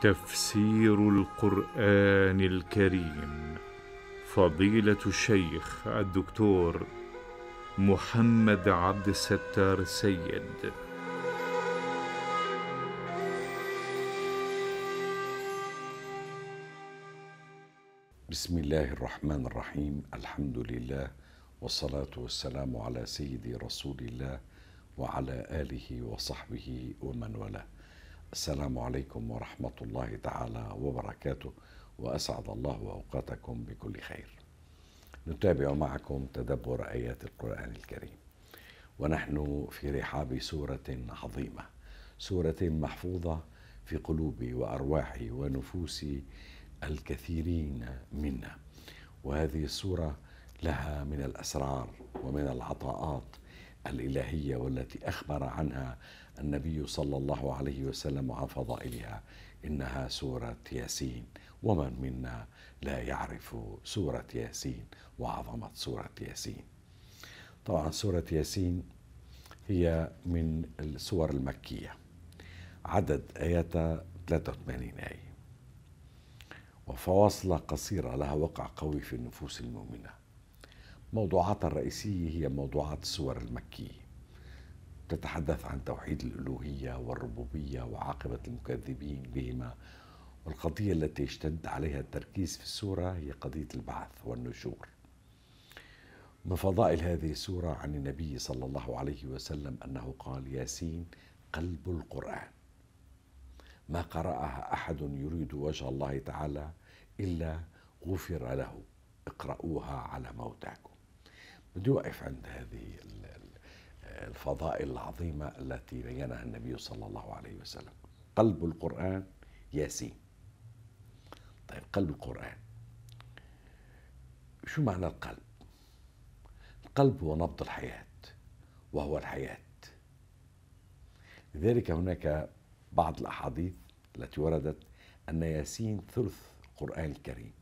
تفسير القرآن الكريم فضيلة الشيخ الدكتور محمد عبد الستار السيد بسم الله الرحمن الرحيم الحمد لله والصلاة والسلام على سيدي رسول الله وعلى آله وصحبه ومن والاه السلام عليكم ورحمة الله تعالى وبركاته وأسعد الله أوقاتكم بكل خير نتابع معكم تدبر آيات القرآن الكريم ونحن في رحاب سورة عظيمة سورة محفوظة في قلوب وأرواح ونفوس الكثيرين منا وهذه السورة لها من الأسرار ومن العطاءات الإلهية والتي أخبر عنها النبي صلى الله عليه وسلم عن فضائلها إنها سورة ياسين ومن منا لا يعرف سورة ياسين وعظمة سورة ياسين طبعا سورة ياسين هي من السور المكية عدد آياتها 83 آية وفواصل قصيرة لها وقع قوي في النفوس المؤمنة موضوعاتها الرئيسية هي موضوعات السور المكية تتحدث عن توحيد الالوهيه والربوبيه وعاقبه المكذبين بهما والقضيه التي اشتد عليها التركيز في السوره هي قضيه البعث والنشور. من فضائل هذه السوره عن النبي صلى الله عليه وسلم انه قال ياسين قلب القران. ما قرأها أحد يريد وجه الله تعالى إلا غفر له اقرأوها على موتاكم بدي أقف عند هذه الفضائل العظيمة التي بينها النبي صلى الله عليه وسلم قلب القرآن ياسين طيب قلب القرآن شو معنى القلب القلب هو نبض الحياة وهو الحياة لذلك هناك بعض الأحاديث التي وردت أن ياسين ثلث القرآن الكريم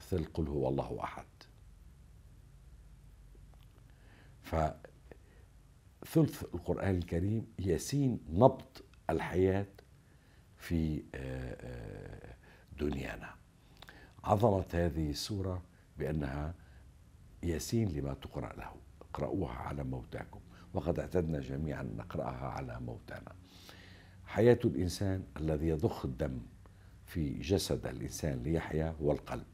مثل قل هو الله أحد ف ثلث القرآن الكريم يسين نبض الحياة في آه، آه، دنيانا عظمة هذه السورة بأنها يسين لما تقرأ له اقرأوها على موتاكم وقد اعتدنا جميعا نقرأها على موتانا حياة الإنسان الذي يضخ الدم في جسد الإنسان ليحيا هو القلب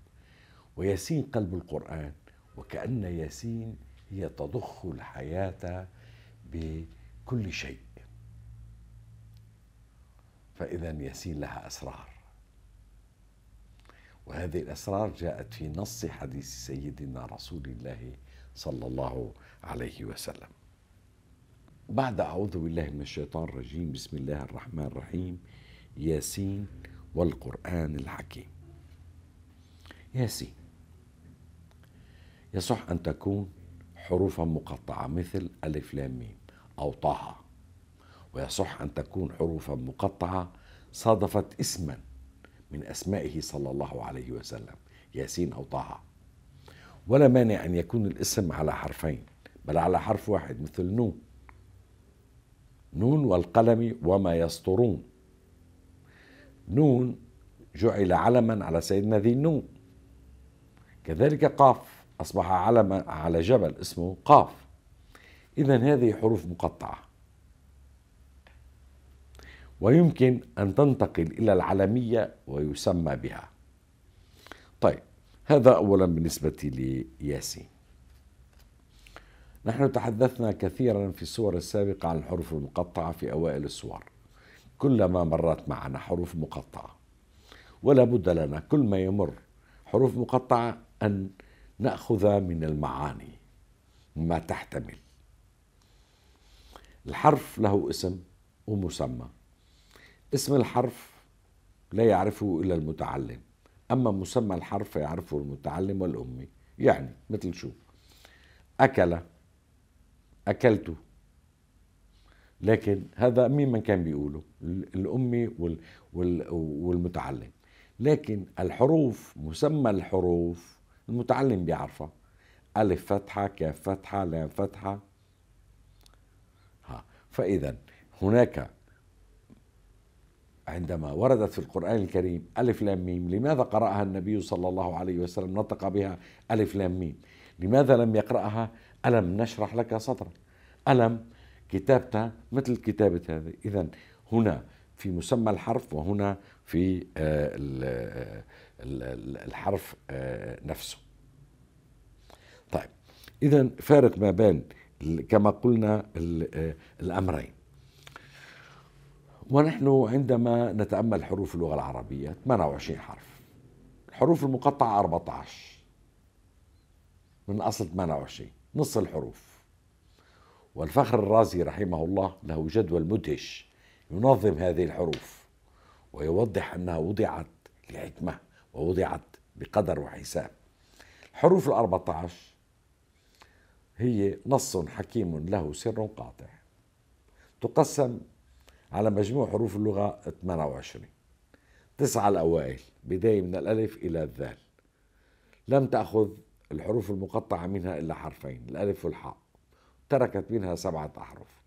وياسين قلب القرآن وكأن ياسين هي تضخ الحياة بكل شيء فإذا ياسين لها أسرار وهذه الأسرار جاءت في نص حديث سيدنا رسول الله صلى الله عليه وسلم بعد أعوذ بالله من الشيطان الرجيم بسم الله الرحمن الرحيم ياسين والقرآن الحكيم ياسين يصح أن تكون حروفا مقطعة مثل ألف لام ميم أو طه ويصح أن تكون حروفا مقطعة صادفت اسما من أسمائه صلى الله عليه وسلم ياسين أو طه ولا مانع أن يكون الاسم على حرفين بل على حرف واحد مثل نون نون والقلم وما يسطرون نون جعل علما على سيدنا ذي النون كذلك قاف أصبح علما على جبل اسمه قاف إذا هذه حروف مقطعة ويمكن أن تنتقل إلى العالمية ويسمى بها طيب هذا أولا بالنسبة لياسين نحن تحدثنا كثيرا في الصور السابقة عن الحروف المقطعة في أوائل الصور كلما مرت معنا حروف مقطعة ولا بد لنا كل ما يمر حروف مقطعة أن نأخذ من المعاني ما تحتمل الحرف له اسم ومسمى اسم الحرف لا يعرفه إلا المتعلم أما مسمى الحرف يعرفه المتعلم والأمي يعني مثل شو أكل أكلته لكن هذا مين من كان بيقوله الأمي وال وال والمتعلم لكن الحروف مسمى الحروف المتعلم بيعرفها ألف فتحة كاف فتحة لام فتحة فإذا هناك عندما وردت في القرآن الكريم ألف لام ميم لماذا قرأها النبي صلى الله عليه وسلم نطق بها ألف لام ميم لماذا لم يقرأها ألم نشرح لك صدرك ألم كتابتها مثل كتابة هذه إذا هنا في مسمى الحرف وهنا في آه، آه، الحرف آه، نفسه طيب إذا فارق ما بين كما قلنا آه، الأمرين ونحن عندما نتأمل حروف اللغة العربية 28 حرف الحروف المقطعة 14 من أصل 28 نص الحروف والفخر الرازي رحمه الله له جدول مدهش ينظم هذه الحروف ويوضح أنها وضعت لحكمة ووضعت بقدر وحساب الحروف ال 14 هي نص حكيم له سر قاطع تقسم على مجموع حروف اللغة 28 تسعة الأوائل بداية من الألف إلى الذال لم تأخذ الحروف المقطعة منها إلا حرفين الألف والحاء تركت منها سبعة أحرف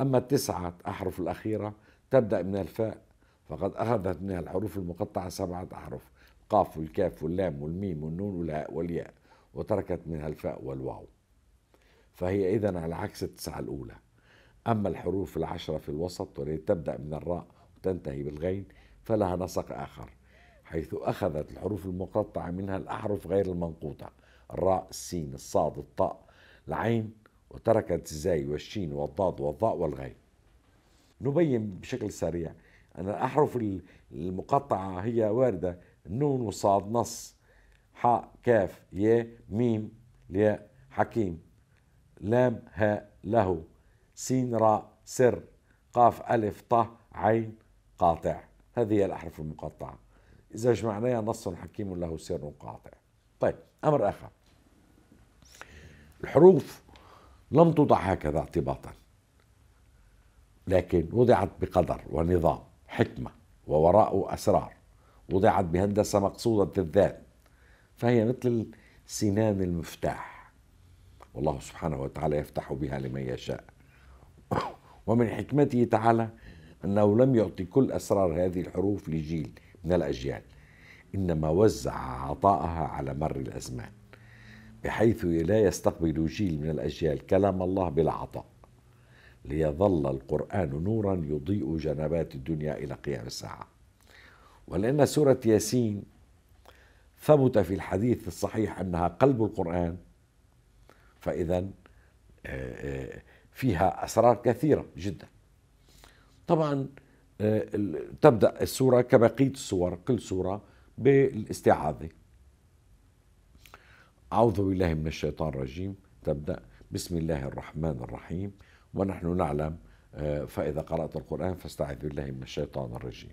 أما التسعة أحرف الأخيرة تبدأ من الفاء فقد أخذت منها الحروف المقطعة سبعة أحرف القاف والكاف واللام والميم والنون والهاء والياء وتركت منها الفاء والواو فهي إذا على عكس التسعة الأولى أما الحروف العشرة في الوسط والتي تبدأ من الراء وتنتهي بالغين فلها نسق آخر حيث أخذت الحروف المقطعة منها الأحرف غير المنقوطة الراء السين الصاد الطاء العين وتركت الزاي والشين والضاد والضاء والغين نبين بشكل سريع أن الأحرف المقطعة هي واردة نون وصاد نص حاء كاف ي ميم الياء حكيم لام هاء له سين راء سر قاف ألف طه عين قاطع هذه هي الأحرف المقطعة إذا جمعناها نص حكيم له سر قاطع طيب أمر آخر الحروف لم توضع هكذا اعتباطا لكن وضعت بقدر ونظام حكمة ووراءه أسرار وضعت بهندسة مقصودة الذات فهي مثل سنان المفتاح والله سبحانه وتعالى يفتح بها لمن يشاء ومن حكمته تعالى أنه لم يعطي كل أسرار هذه الحروف لجيل من الأجيال إنما وزع عطاءها على مر الأزمان بحيث لا يستقبل جيل من الأجيال كلام الله بلا عطاء ليظل القرآن نورا يضيء جنبات الدنيا إلى قيام الساعة ولأن سورة ياسين ثبت في الحديث الصحيح أنها قلب القرآن فإذا آه، آه، فيها أسرار كثيرة جدا طبعا آه، تبدأ الصورة كبقية الصور كل صورة بالاستعاذة أعوذ بالله من الشيطان الرجيم تبدأ بسم الله الرحمن الرحيم ونحن نعلم فإذا قرأت القرآن فاستعذ بالله من الشيطان الرجيم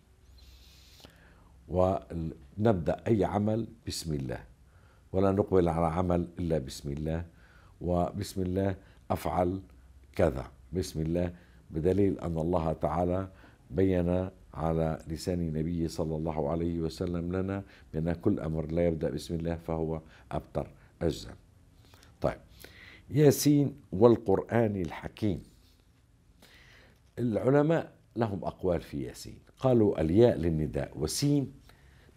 ونبدأ أي عمل بسم الله ولا نقبل على عمل إلا بسم الله وبسم الله افعل كذا بسم الله بدليل ان الله تعالى بين على لسان النبي صلى الله عليه وسلم لنا بان كل امر لا يبدا بسم الله فهو ابتر اجزل طيب ياسين والقران الحكيم العلماء لهم اقوال في ياسين قالوا الياء للنداء وسين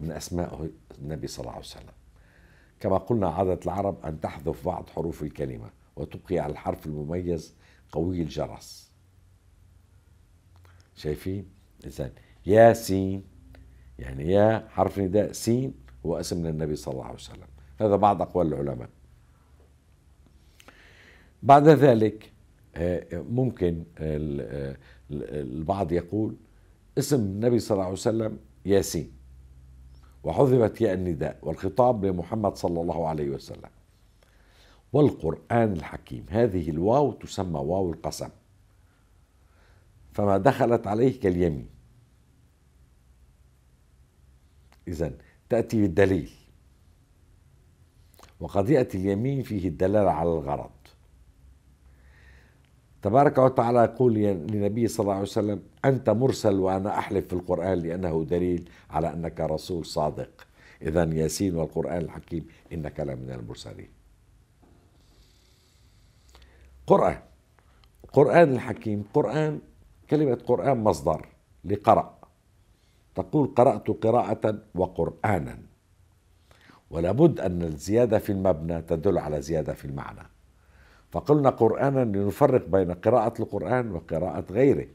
من اسماء النبي صلى الله عليه وسلم كما قلنا عادة العرب أن تحذف بعض حروف الكلمة وتبقي على الحرف المميز قوي الجرس شايفين إذا يا سين يعني يا حرف نداء سين هو اسم للنبي صلى الله عليه وسلم هذا بعض أقوال العلماء بعد ذلك آه، ممكن آه، آه، البعض يقول اسم النبي صلى الله عليه وسلم ياسين وحذفت ياء النداء والخطاب لمحمد صلى الله عليه وسلم والقرآن الحكيم هذه الواو تسمى واو القسم فما دخلت عليه كاليمين إذا تأتي بالدليل وقد يأتي اليمين فيه الدلالة على الغرض تبارك وتعالى يقول لنبي صلى الله عليه وسلم أنت مرسل وأنا أحلف في القرآن لأنه دليل على أنك رسول صادق إذا ياسين والقرآن الحكيم إنك لمن المرسلين قرآن قرآن الحكيم قرآن كلمة قرآن مصدر لقرأ تقول قرأت قراءة وقرآنا ولابد أن الزيادة في المبنى تدل على زيادة في المعنى فقلنا قرآنا لنفرق بين قراءة القرآن وقراءة غيره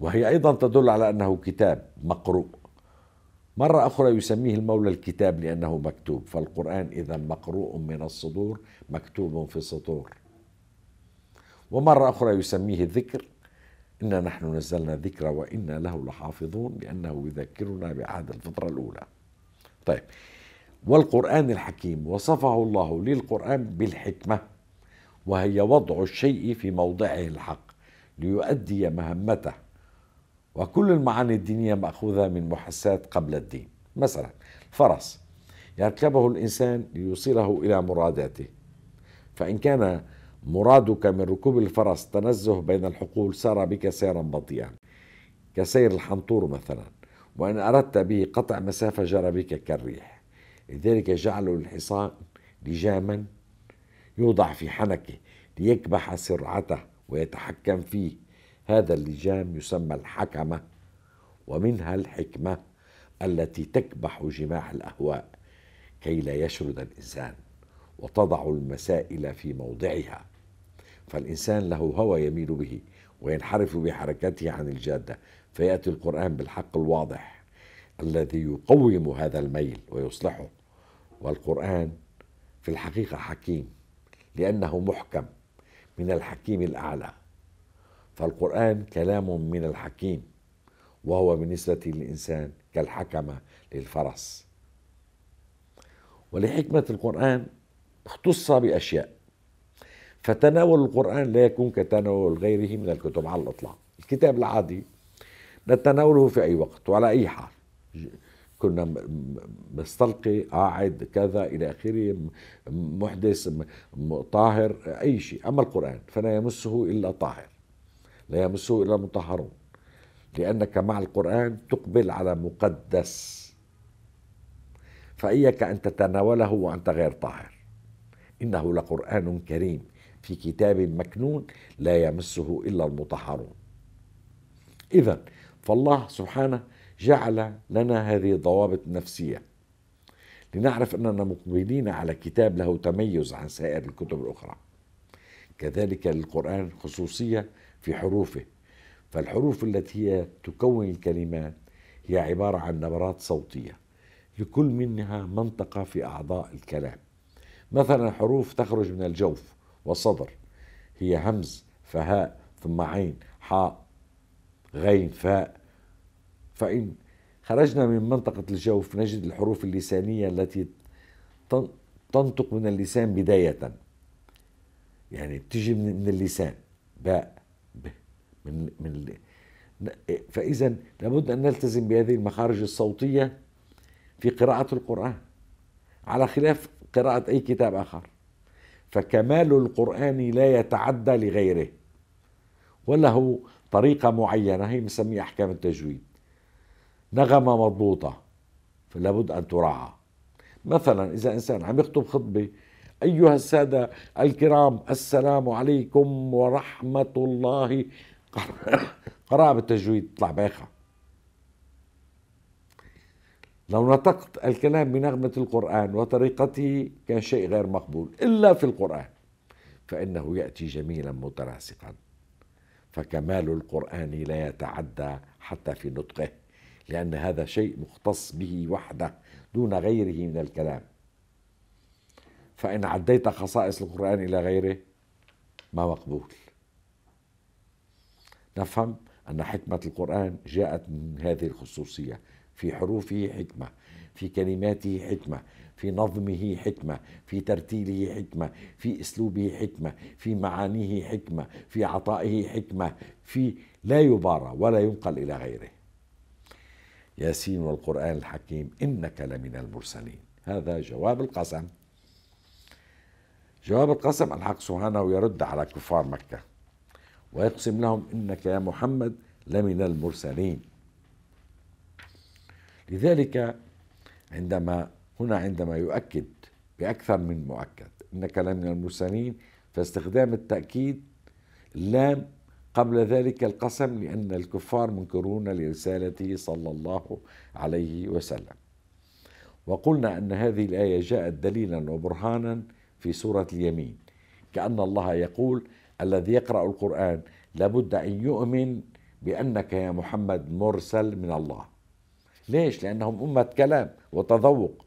وهي أيضا تدل على أنه كتاب مقروء مرة أخرى يسميه المولى الكتاب لأنه مكتوب فالقرآن إذا مقروء من الصدور مكتوب في السطور ومرة أخرى يسميه الذكر إنا نحن نزلنا الذكر وإنا له لحافظون لأنه يذكرنا بعهد الفطرة الأولى طيب والقرآن الحكيم وصفه الله للقرآن بالحكمة وهي وضع الشيء في موضعه الحق ليؤدي مهمته وكل المعاني الدينية مأخوذة من محسات قبل الدين مثلا فرس يركبه الإنسان ليوصله إلى مراداته فإن كان مرادك من ركوب الفرس تنزه بين الحقول سار بك سيرا بطيئا كسير الحنطور مثلا وإن أردت به قطع مسافة جرى بك كالريح لذلك جعلوا الحصان لجاما يوضع في حنكه ليكبح سرعته ويتحكم فيه هذا اللجام يسمى الحكمه ومنها الحكمه التي تكبح جماح الاهواء كي لا يشرد الانسان وتضع المسائل في موضعها فالانسان له هوى يميل به وينحرف بحركته عن الجاده فياتي القران بالحق الواضح الذي يقوم هذا الميل ويصلحه والقران في الحقيقه حكيم لأنه محكم من الحكيم الأعلى فالقرآن كلام من الحكيم وهو بالنسبة للإنسان كالحكمة للفرس ولحكمة القرآن اختص بأشياء فتناول القرآن لا يكون كتناول غيره من الكتب على الإطلاق الكتاب العادي نتناوله في أي وقت وعلى أي حال كنا مستلقي قاعد كذا الى اخره محدث طاهر اي شيء اما القران فلا يمسه الا طاهر لا يمسه الا المطهرون لانك مع القران تقبل على مقدس فاياك ان تتناوله وانت غير طاهر انه لقران كريم في كتاب مكنون لا يمسه الا المطهرون اذا فالله سبحانه جعل لنا هذه الضوابط النفسيه لنعرف اننا مقبلين على كتاب له تميز عن سائر الكتب الاخرى كذلك للقران خصوصيه في حروفه فالحروف التي هي تكون الكلمات هي عباره عن نبرات صوتيه لكل منها منطقه في اعضاء الكلام مثلا حروف تخرج من الجوف والصدر هي همز فهاء ثم عين حاء غين فاء فإن خرجنا من منطقة الجوف نجد الحروف اللسانية التي تنطق من اللسان بداية يعني بتجي من اللسان باء ب من من فإذا لابد أن نلتزم بهذه المخارج الصوتية في قراءة القرآن على خلاف قراءة أي كتاب آخر فكمال القرآن لا يتعدى لغيره وله طريقة معينة هي مسميها أحكام التجويد نغمة مضبوطة فلابد أن تراعى مثلا إذا إنسان عم يخطب خطبة أيها السادة الكرام السلام عليكم ورحمة الله قراءة بالتجويد تطلع بايخة لو نطقت الكلام بنغمة القرآن وطريقته كان شيء غير مقبول إلا في القرآن فإنه يأتي جميلا متناسقا فكمال القرآن لا يتعدى حتى في نطقه لأن هذا شيء مختص به وحده دون غيره من الكلام فإن عديت خصائص القرآن إلى غيره ما مقبول نفهم أن حكمة القرآن جاءت من هذه الخصوصية في حروفه حكمة في كلماته حكمة في نظمه حكمة في ترتيله حكمة في أسلوبه حكمة في معانيه حكمة في عطائه حكمة في لا يبارى ولا ينقل إلى غيره ياسين والقرآن الحكيم إنك لمن المرسلين هذا جواب القسم جواب القسم الحق سبحانه يرد على كفار مكة ويقسم لهم إنك يا محمد لمن المرسلين لذلك عندما هنا عندما يؤكد بأكثر من مؤكد إنك لمن المرسلين فاستخدام التأكيد اللام قبل ذلك القسم لأن الكفار منكرون لرسالته صلى الله عليه وسلم وقلنا أن هذه الآية جاءت دليلا وبرهانا في سورة اليمين كأن الله يقول الذي يقرأ القرآن لابد أن يؤمن بأنك يا محمد مرسل من الله ليش؟ لأنهم أمة كلام وتذوق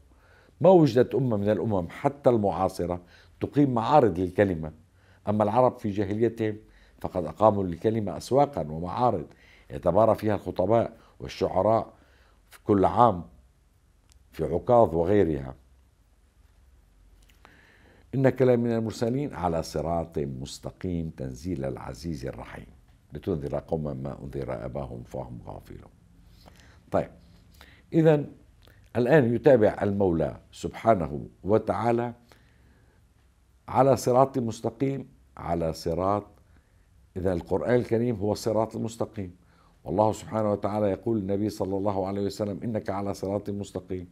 ما وجدت أمة من الأمم حتى المعاصرة تقيم معارض للكلمة أما العرب في جاهليتهم فقد أقاموا للكلمة أسواقا ومعارض يتبارى فيها الخطباء والشعراء في كل عام في عكاظ وغيرها إنك لمن المرسلين على صراط مستقيم تنزيل العزيز الرحيم لتنذر قوما ما أنذر أباهم فهم غافلون طيب إذا الآن يتابع المولى سبحانه وتعالى على صراط مستقيم على صراط إذا القرآن الكريم هو الصراط المستقيم والله سبحانه وتعالى يقول النبي صلى الله عليه وسلم إنك على صراط مستقيم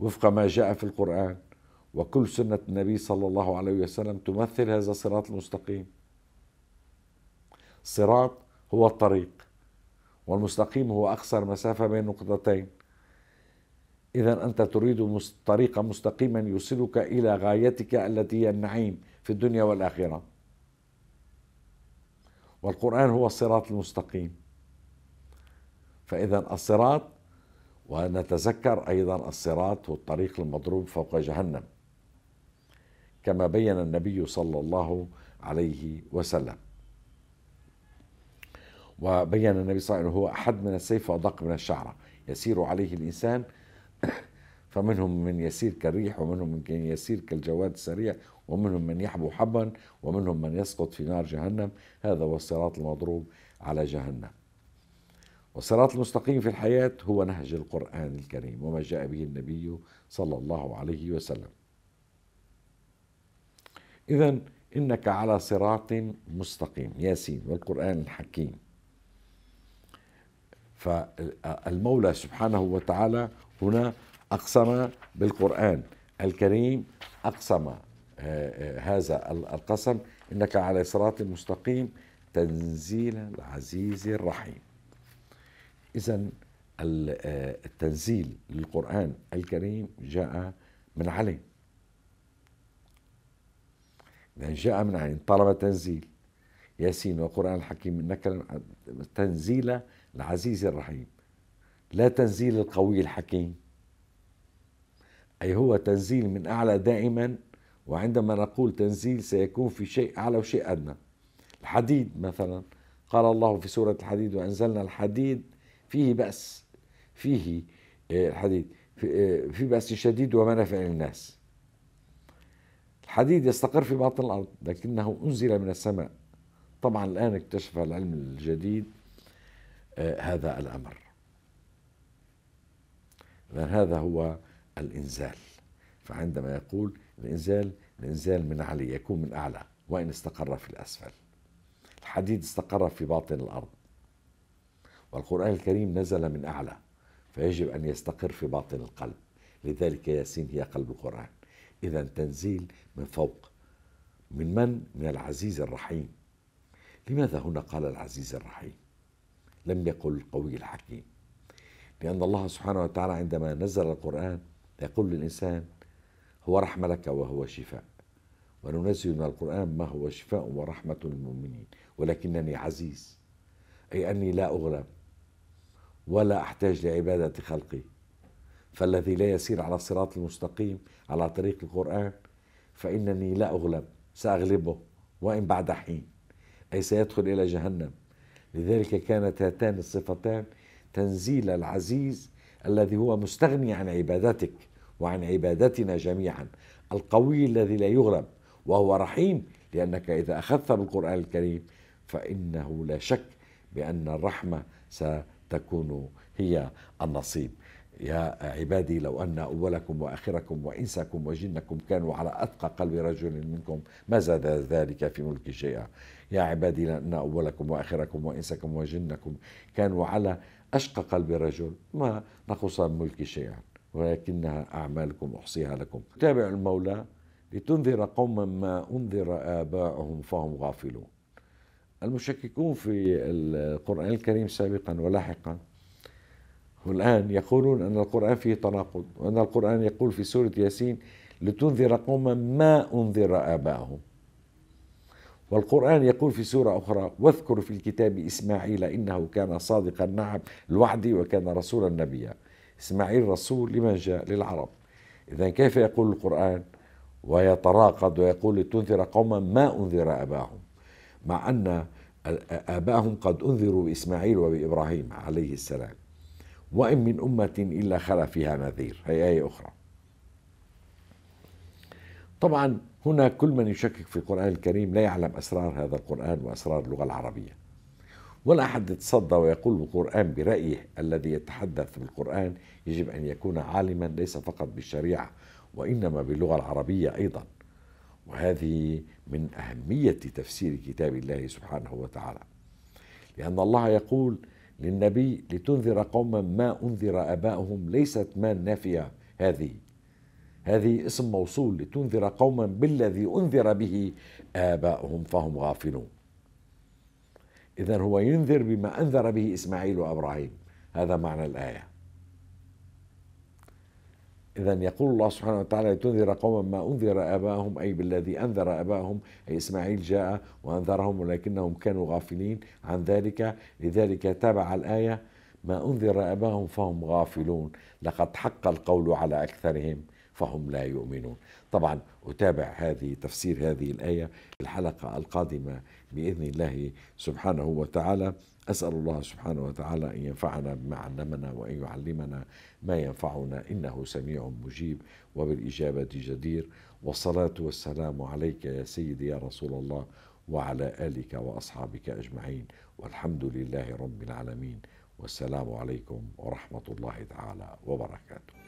وفق ما جاء في القرآن وكل سنة النبي صلى الله عليه وسلم تمثل هذا الصراط المستقيم الصراط هو الطريق والمستقيم هو أقصر مسافة بين نقطتين إذا أنت تريد طريقا مستقيما يوصلك إلى غايتك التي هي النعيم في الدنيا والآخرة والقرآن هو الصراط المستقيم فإذا الصراط ونتذكر أيضا الصراط هو الطريق المضروب فوق جهنم كما بين النبي صلى الله عليه وسلم وبين النبي صلى الله عليه وسلم هو أحد من السيف وأدق من الشعرة يسير عليه الإنسان فمنهم من يسير كالريح ومنهم من يسير كالجواد السريع ومنهم من يحبو حبا ومنهم من يسقط في نار جهنم هذا هو الصراط المضروب على جهنم والصراط المستقيم في الحياة هو نهج القرآن الكريم وما جاء به النبي صلى الله عليه وسلم إذا إنك على صراط مستقيم ياسين والقرآن الحكيم فالمولى سبحانه وتعالى هنا أقسم بالقرآن الكريم أقسم آه، آه، هذا القسم إنك على صراط مستقيم تنزيل العزيز الرحيم إذا آه، التنزيل للقرآن الكريم جاء من علي يعني جاء من علي طلب تنزيل ياسين والقرآن الحكيم إنك تنزيل العزيز الرحيم لا تنزيل القوي الحكيم أي هو تنزيل من أعلى دائما وعندما نقول تنزيل سيكون في شيء أعلى وشيء أدنى الحديد مثلا قال الله في سورة الحديد وأنزلنا الحديد فيه بأس فيه آه، الحديد آه، في بأس شديد ومنافع للناس الحديد يستقر في باطن الأرض لكنه أنزل من السماء طبعا الآن اكتشف العلم الجديد آه، هذا الأمر إذن هذا هو الإنزال فعندما يقول الإنزال الإنزال من علي يكون من أعلى وإن استقر في الأسفل الحديد استقر في باطن الأرض والقرآن الكريم نزل من أعلى فيجب أن يستقر في باطن القلب لذلك ياسين هي قلب القرآن إذا تنزيل من فوق من من؟ من العزيز الرحيم لماذا هنا قال العزيز الرحيم لم يقل القوي الحكيم لأن الله سبحانه وتعالى عندما نزل القرآن يقول للإنسان هو رحمة لك وهو شفاء وننزل من القرآن ما هو شفاء ورحمة للمؤمنين ولكنني عزيز أي أني لا أغلب ولا أحتاج لعبادة خلقي فالذي لا يسير على الصراط المستقيم على طريق القرآن فإنني لا أغلب سأغلبه وإن بعد حين أي سيدخل إلى جهنم لذلك كانت هاتان الصفتان تنزيل العزيز الذي هو مستغني عن عبادتك وعن عبادتنا جميعا القوي الذي لا يغلب وهو رحيم لأنك إذا أخذت بالقرآن الكريم فإنه لا شك بأن الرحمة ستكون هي النصيب يا عبادي لو أن أولكم وآخركم وإنسكم وجنكم كانوا على أتقى قلب رجل منكم ما زاد ذلك في ملك شيئا يا عبادي لو أن أولكم وآخركم وإنسكم وجنكم كانوا على أشقى قلب رجل ما نقص من ملك شيئا ولكنها أعمالكم أحصيها لكم تابع المولى لتنذر قوما ما أنذر آباؤهم فهم غافلون المشككون في القرآن الكريم سابقا ولاحقا والآن يقولون أن القرآن فيه تناقض وأن القرآن يقول في سورة ياسين لتنذر قوما ما أنذر آباؤهم والقرآن يقول في سورة أخرى واذكر في الكتاب إسماعيل إنه كان صادق نعم الوعد وكان رسولا نبيا إسماعيل رسول لمن جاء للعرب إذا كيف يقول القرآن ويتراقد ويقول لتنذر قوما ما أنذر أباهم مع أن آباهم قد أنذروا بإسماعيل وبإبراهيم عليه السلام وإن من أمة إلا خلا فيها نذير هي آية أخرى طبعا هنا كل من يشكك في القرآن الكريم لا يعلم أسرار هذا القرآن وأسرار اللغة العربية ولا أحد يتصدى ويقول القرآن برأيه الذي يتحدث بالقرآن يجب أن يكون عالما ليس فقط بالشريعة وإنما باللغة العربية أيضا وهذه من أهمية تفسير كتاب الله سبحانه وتعالى لأن الله يقول للنبي لتنذر قوما ما أنذر أبائهم ليست ما نافية هذه هذه اسم موصول لتنذر قوما بالذي أنذر به آباؤهم فهم غافلون إذا هو ينذر بما أنذر به إسماعيل وإبراهيم هذا معنى الآية إذا يقول الله سبحانه وتعالى لتنذر قوما ما أنذر آباهم أي بالذي أنذر آباهم أي إسماعيل جاء وأنذرهم ولكنهم كانوا غافلين عن ذلك لذلك تابع الآية ما أنذر آباهم فهم غافلون لقد حق القول على أكثرهم فهم لا يؤمنون طبعا أتابع هذه تفسير هذه الآية في الحلقة القادمة بإذن الله سبحانه وتعالى أسأل الله سبحانه وتعالى أن ينفعنا بما علمنا وأن يعلمنا ما ينفعنا إنه سميع مجيب وبالإجابة جدير والصلاة والسلام عليك يا سيدي يا رسول الله وعلى آلك وأصحابك أجمعين والحمد لله رب العالمين والسلام عليكم ورحمة الله تعالى وبركاته